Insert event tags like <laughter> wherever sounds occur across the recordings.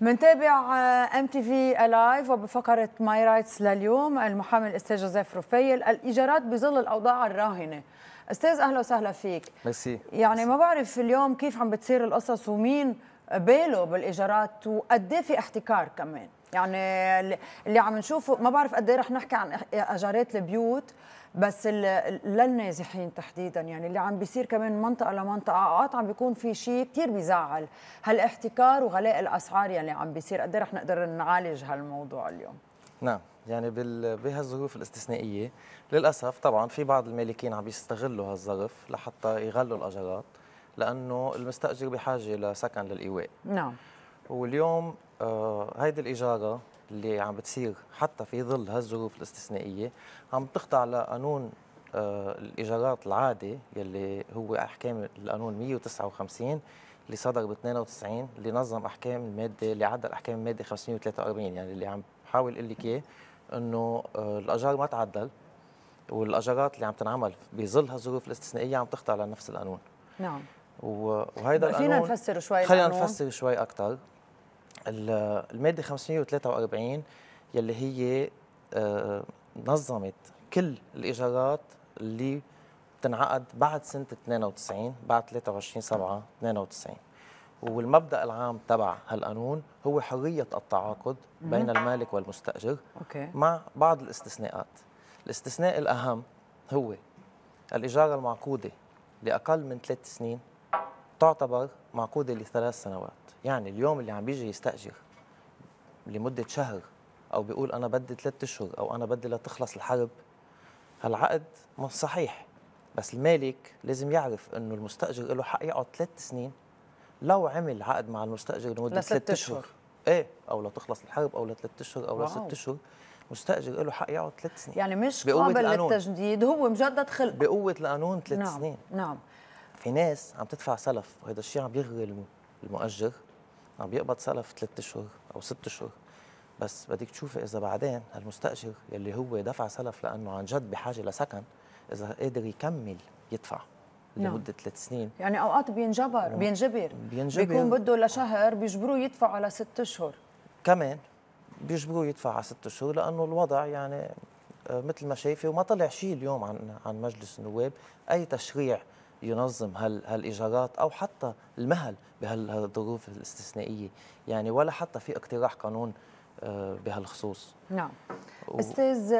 منتابع ام تي في لايف وبفقره ماي رايتس لليوم المحامي الاستاذ جوزيف رفيل الايجارات بظل الاوضاع الراهنه استاذ اهلا وسهلا فيك ميرسي يعني ما بعرف اليوم كيف عم بتصير القصص ومين باله بالايجارات وقد إيه في احتكار كمان يعني اللي عم نشوفه ما بعرف قد ايه رح نحكي عن اجارات البيوت بس للنازحين تحديدا يعني اللي عم بيصير كمان منطقه لمنطقه اوقات عم بيكون في شيء كثير بيزعل هالاحتكار وغلاء الاسعار يلي يعني عم بيصير قد ايه رح نقدر نعالج هالموضوع اليوم نعم يعني بهالظروف الاستثنائيه للاسف طبعا في بعض المالكين عم بيستغلوا هالظرف لحتى يغلوا الاجارات لانه المستاجر بحاجه لسكن للايواء نعم واليوم آه، هيدي الإجارة اللي عم بتصير حتى في ظل هالظروف الاستثنائية عم تخضع لقانون آه، الإيجارات العادي يلي هو أحكام القانون 159 اللي صدر ب 92 اللي نظم أحكام المادة اللي عدل أحكام المادة 543 يعني اللي عم بحاول أقول لك إياه إنه آه، الأجار ما تعدل والأجارات اللي عم تنعمل بظل هالظروف الاستثنائية عم تخضع لنفس القانون نعم وهيدا القانون فينا نفسر شوي خلينا نفسر شوي أكثر الماده 543 يلي هي آه، نظمت كل الايجارات اللي بتنعقد بعد سنه 92 بعد 23 7 92 والمبدا العام تبع هالقانون هو حريه التعاقد بين المالك والمستاجر أوكي. مع بعض الاستثناءات الاستثناء الاهم هو الاجاره المعقوده لاقل من ثلاث سنين تعتبر معقودة لثلاث سنوات يعني اليوم اللي عم بيجي يستأجر لمدة شهر أو بيقول أنا بدي ثلاث أشهر أو أنا بدي لتخلص الحرب هالعقد مش صحيح بس المالك لازم يعرف انه المستاجر له حق يقعد ثلاث سنين لو عمل عقد مع المستاجر لمده ثلاث اشهر ايه او لتخلص الحرب او لثلاث اشهر او لست اشهر مستاجر له حق يقعد ثلاث سنين يعني مش قابل للتجديد هو مجدد خلقه بقوه القانون ثلاث نعم. سنين نعم في ناس عم تدفع سلف وهذا الشيء عم يغري المؤجر عم يقبض سلف ثلاث اشهر او ست اشهر بس بدك تشوفي اذا بعدين هالمستاجر يلي هو دفع سلف لانه عن جد بحاجه لسكن اذا قادر يكمل يدفع نعم. لمده ثلاث سنين يعني اوقات بينجبر نعم. بينجبر بينجبر بيكون بده لشهر بيجبروه يدفع على ست اشهر كمان بيجبروه يدفع على ست اشهر لانه الوضع يعني آه، مثل ما شايفه وما طلع شيء اليوم عن عن مجلس النواب اي تشريع ينظم هالايجارات او حتى المهل بهالظروف الاستثنائيه يعني ولا حتى في اقتراح قانون آه، بهالخصوص نعم و... استاذ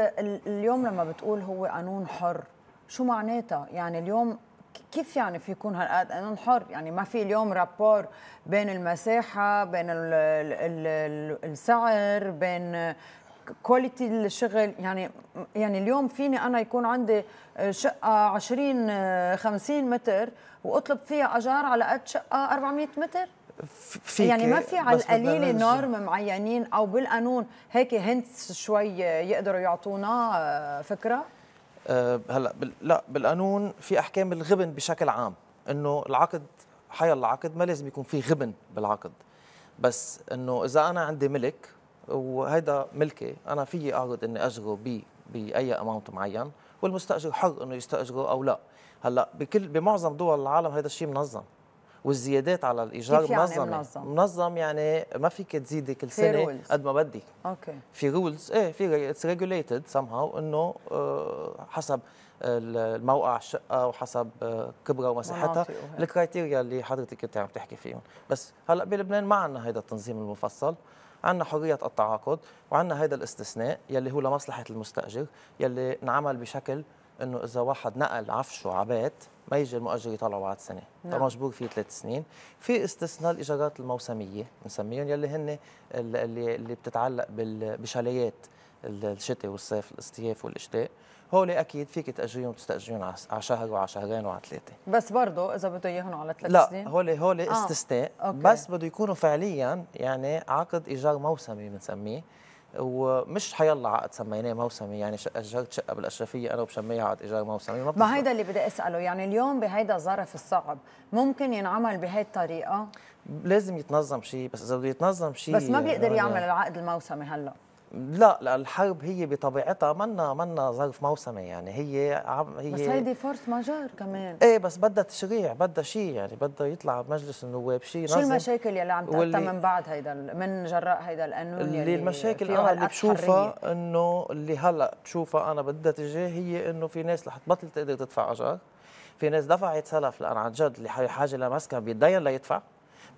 اليوم لما بتقول هو قانون حر شو معناتها يعني اليوم كيف يعني في يكون هالقد قانون حر يعني ما في اليوم رابور بين المساحه بين السعر بين كواليتي الشغل يعني يعني اليوم فيني انا يكون عندي آه، شقه 20 50 آه، متر واطلب فيها اجار على قد شقه 400 متر فيك يعني ما في على القليله نورم معينين او بالقانون هيك هنتس شوي يقدروا يعطونا آه، فكره هلا بال... لا بالقانون في احكام الغبن بشكل عام انه العقد حي العقد ما لازم يكون في غبن بالعقد بس انه اذا انا عندي ملك وهيدا ملكي انا فيي اعرض اني اجره ب باي اماونت معين والمستاجر حر انه يستاجره او لا هلا بكل بمعظم دول العالم هذا الشيء منظم والزيادات على الايجار يعني منظمه يعني. منظم؟ منظم يعني ما فيك تزيدي كل سنه قد ما بدك اوكي في رولز ايه في اتس ريجوليتد سم هاو انه آه، حسب الموقع الشقه وحسب كبرها آه، ومساحتها الكرايتيريا اللي حضرتك كنت عم تحكي فيهم بس هلا بلبنان ما عندنا هذا التنظيم المفصل عندنا حريه التعاقد وعندنا هذا الاستثناء يلي هو لمصلحه المستاجر يلي انعمل بشكل انه اذا واحد نقل عفشه عبات ما يجي المؤجر يطلعه بعد سنه نعم. فمجبور فيه ثلاث سنين في استثناء الايجارات الموسميه بنسميهم يلي هن اللي, اللي بتتعلق بشاليات الشتاء والصيف الاصطياف والاشتاء هول اكيد فيك تاجريهم وتستاجريهم على شهر وعلى شهرين وعلى ثلاثه بس برضه اذا بده اياهم على ثلاث سنين لا هول هول آه. استثناء أوكي. بس بده يكونوا فعليا يعني عقد ايجار موسمي بنسميه ومش حيلا عقد سميناه موسمي يعني اجرت شقه بالاشرفيه انا وبسميها عقد ايجار موسمي ما, ما هيدا اللي بدي اساله يعني اليوم بهيدا الظرف الصعب ممكن ينعمل بهي الطريقه لازم يتنظم شيء بس اذا بده يتنظم شيء بس ما بيقدر يعمل العقد الموسمي هلا لا الحرب هي بطبيعتها منا منا ظرف موسمي يعني هي عم هي بس هيدي فورس ماجور كمان ايه بس بدها تشريع بدها شيء يعني بدها يطلع بمجلس النواب شيء شو المشاكل يلي عم تأتى من بعد هيدا من جراء هيدا القانون اللي, اللي المشاكل انا اللي بشوفها انه اللي هلا بشوفها انا بدها تجاه هي انه في ناس رح تبطل تقدر تدفع اجار في ناس دفعت سلف لان عن جد اللي حاجه لمسكن بيتدين ليدفع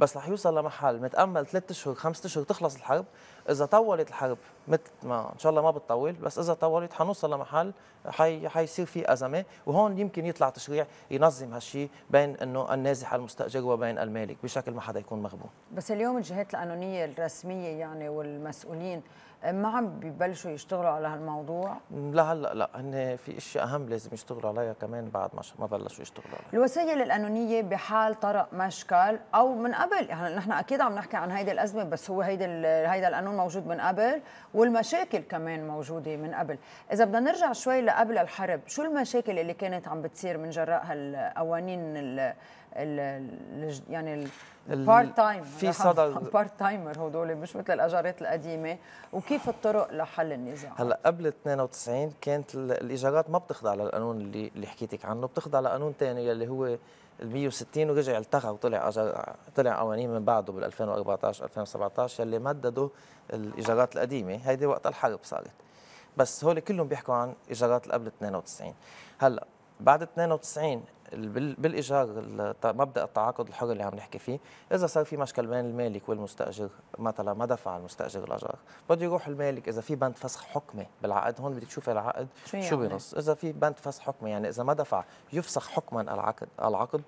بس رح يوصل لمحل متامل ثلاث اشهر خمس اشهر تخلص الحرب اذا طولت الحرب مثل ما ان شاء الله ما بتطول بس اذا طولت حنوصل لمحل حي حيصير في ازمه وهون يمكن يطلع تشريع ينظم هالشيء بين انه النازح المستاجر وبين المالك بشكل ما حدا يكون مغبون بس اليوم الجهات القانونيه الرسميه يعني والمسؤولين آه، ما عم ببلشوا يشتغلوا على هالموضوع؟ لا هلا لا هن في اشياء اهم لازم يشتغلوا عليها كمان بعد ما ما بلشوا يشتغلوا عليها. الوسائل القانونيه بحال طرق مشكل او من قبل يعني نحن اكيد عم نحكي عن هيدي الازمه بس هو هيدي هيدا القانون موجود من قبل والمشاكل كمان موجوده من قبل اذا بدنا نرجع شوي لقبل الحرب شو المشاكل اللي كانت عم بتصير من جراء هالقوانين ال ال يعني بارت تايم في صدى بارت تايمر <laughs> هدول مش مثل الاجارات القديمه وكيف الطرق لحل النزاع هلا قبل 92 كانت الايجارات ما بتخضع للقانون اللي اللي حكيتك عنه بتخضع لقانون ثاني اللي هو ال 160 ورجع التغى وطلع أجر... طلع قوانين من بعده بال 2014 2017 يلي مددوا الايجارات القديمه هيدي وقت الحرب صارت بس هول كلهم بيحكوا عن ايجارات قبل 92 هلا بعد 92 بالايجار مبدا التعاقد الحر اللي عم نحكي فيه اذا صار في مشكل بين المالك والمستاجر مثلا ما دفع المستاجر الاجار بده يروح المالك اذا في بند فسخ حكمي بالعقد هون بدك تشوف العقد شو, شو يعني؟ بنص اذا في بند فسخ حكمي يعني اذا ما دفع يفسخ حكما العقد العقد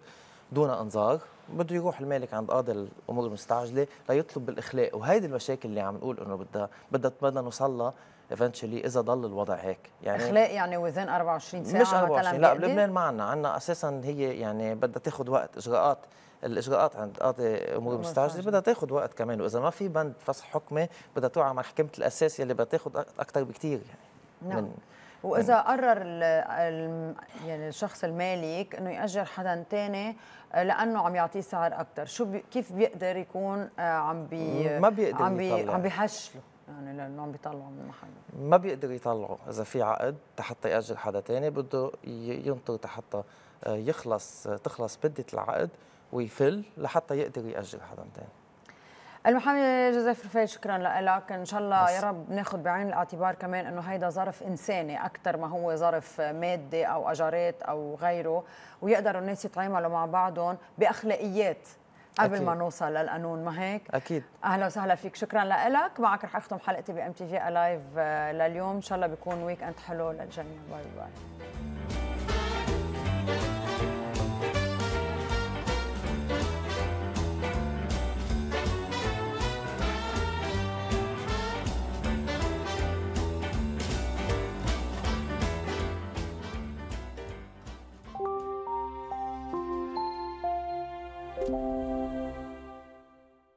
دون انظار بده يروح المالك عند قاضي الامور المستعجله ليطلب بالاخلاء وهيدي المشاكل اللي عم نقول انه بدها بدها بدنا نوصل ايفنتشلي اذا ضل الوضع هيك يعني اخلاق يعني وذين 24 ساعه مش 24 لا بلبنان ما عندنا عندنا اساسا هي يعني بدها تاخذ وقت اجراءات الاجراءات عند قاضي امور مستعجله بدها تاخذ وقت كمان واذا ما في بند فصل حكمه بدها توقع محكمه الاساس يلي بدها تاخذ اكثر بكثير يعني نعم. من واذا قرر يعني الشخص المالك انه ياجر حدا ثاني آه، لانه عم يعطيه سعر اكثر شو بي كيف بيقدر يكون آه، عم بي ما بيقدر عم بي عم بيحشله يعني لانه عم بيطلعوا من محل ما بيقدر يطلعوا اذا في عقد تحت ياجل حدا ثاني بده ينطر حتى آه، يخلص آه، تخلص بده العقد ويفل لحتى يقدر ياجل حدا ثاني المحامي جوزيف رفيل شكرا لك ان شاء الله يا رب ناخذ بعين الاعتبار كمان انه هيدا ظرف انساني اكثر ما هو ظرف مادي او اجارات او غيره ويقدروا الناس يتعاملوا مع بعضهم باخلاقيات قبل ما نوصل للقانون ما هيك اكيد اهلا وسهلا فيك شكرا لك معك رح اختم حلقتي بام تي في الايف آه، لليوم ان شاء الله بيكون ويك اند حلو للجميع باي باي